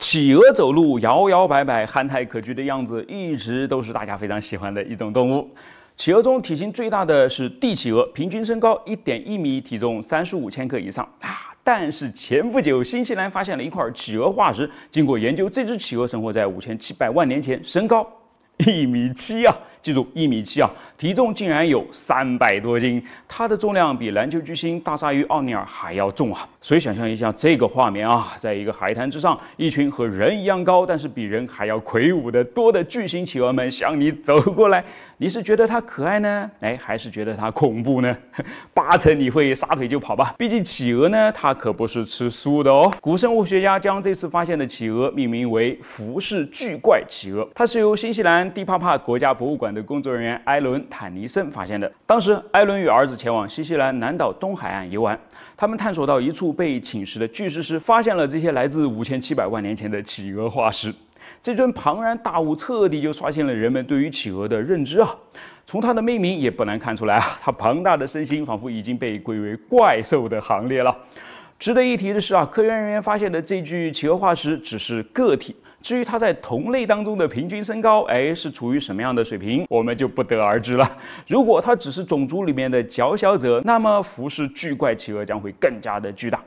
企鹅走路摇摇摆摆，憨态可掬的样子一直都是大家非常喜欢的一种动物。企鹅中体型最大的是帝企鹅，平均身高一点一米，体重三十五千克以上啊！但是前不久，新西兰发现了一块企鹅化石，经过研究，这只企鹅生活在五千七百万年前，身高。一米七啊！记住一米七啊！体重竟然有三百多斤，它的重量比篮球巨星大鲨鱼奥尼尔还要重啊！所以想象一下这个画面啊，在一个海滩之上，一群和人一样高，但是比人还要魁梧的多的巨型企鹅们向你走过来，你是觉得它可爱呢，哎，还是觉得它恐怖呢？八成你会撒腿就跑吧！毕竟企鹅呢，它可不是吃素的哦。古生物学家将这次发现的企鹅命名为浮世巨怪企鹅，它是由新西兰。地帕帕国家博物馆的工作人员埃伦坦尼森发现的。当时，埃伦与儿子前往新西兰南岛东海岸游玩，他们探索到一处被侵蚀的巨石时，发现了这些来自五千七百万年前的企鹅化石。这尊庞然大物彻底就刷新了人们对于企鹅的认知啊！从它的命名也不难看出来啊，它庞大的身形仿佛已经被归为怪兽的行列了。值得一提的是啊，科研人员发现的这具企鹅化石只是个体，至于它在同类当中的平均身高，哎，是处于什么样的水平，我们就不得而知了。如果它只是种族里面的佼佼者，那么服饰巨怪企鹅将会更加的巨大。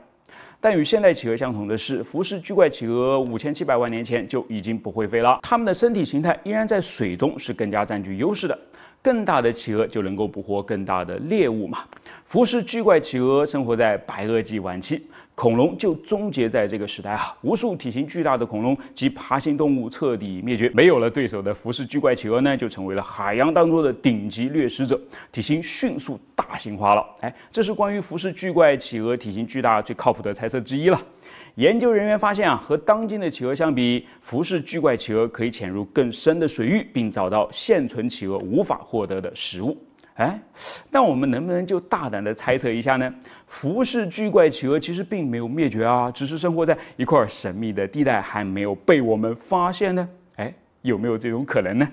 但与现代企鹅相同的是，服饰巨怪企鹅五千七百万年前就已经不会飞了，它们的身体形态依然在水中是更加占据优势的。更大的企鹅就能够捕获更大的猎物嘛？浮式巨怪企鹅生活在白垩纪晚期。恐龙就终结在这个时代啊！无数体型巨大的恐龙及爬行动物彻底灭绝，没有了对手的浮式巨怪企鹅呢，就成为了海洋当中的顶级掠食者，体型迅速大型化了。哎，这是关于浮式巨怪企鹅体型巨大最靠谱的猜测之一了。研究人员发现啊，和当今的企鹅相比，浮式巨怪企鹅可以潜入更深的水域，并找到现存企鹅无法获得的食物。哎，但我们能不能就大胆的猜测一下呢？浮饰巨怪企鹅其实并没有灭绝啊，只是生活在一块神秘的地带，还没有被我们发现呢。哎，有没有这种可能呢？